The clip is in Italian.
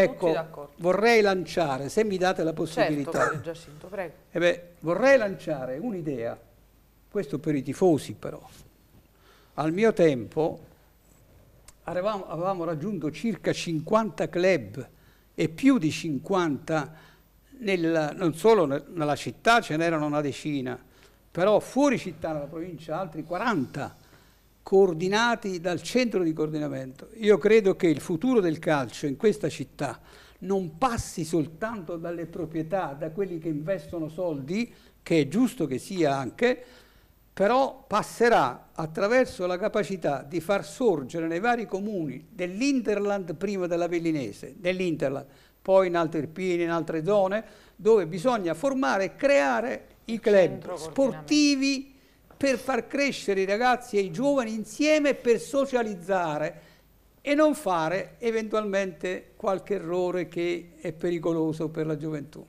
Ecco, vorrei lanciare, se mi date la possibilità, certo, Giacinto, prego. Eh beh, vorrei lanciare un'idea, questo per i tifosi però. Al mio tempo avevamo, avevamo, raggiunto circa 50 club e più di 50, nel, non solo nella città ce n'erano una decina, però fuori città, nella provincia, altri 40 coordinati dal centro di coordinamento. Io credo che il futuro del calcio in questa città non passi soltanto dalle proprietà, da quelli che investono soldi, che è giusto che sia anche, però passerà attraverso la capacità di far sorgere nei vari comuni dell'Interland prima della Vellinese, dell'Interland, poi in altri Irpini, in altre zone, dove bisogna formare e creare i club sportivi per far crescere i ragazzi e i giovani insieme per socializzare e non fare eventualmente qualche errore che è pericoloso per la gioventù.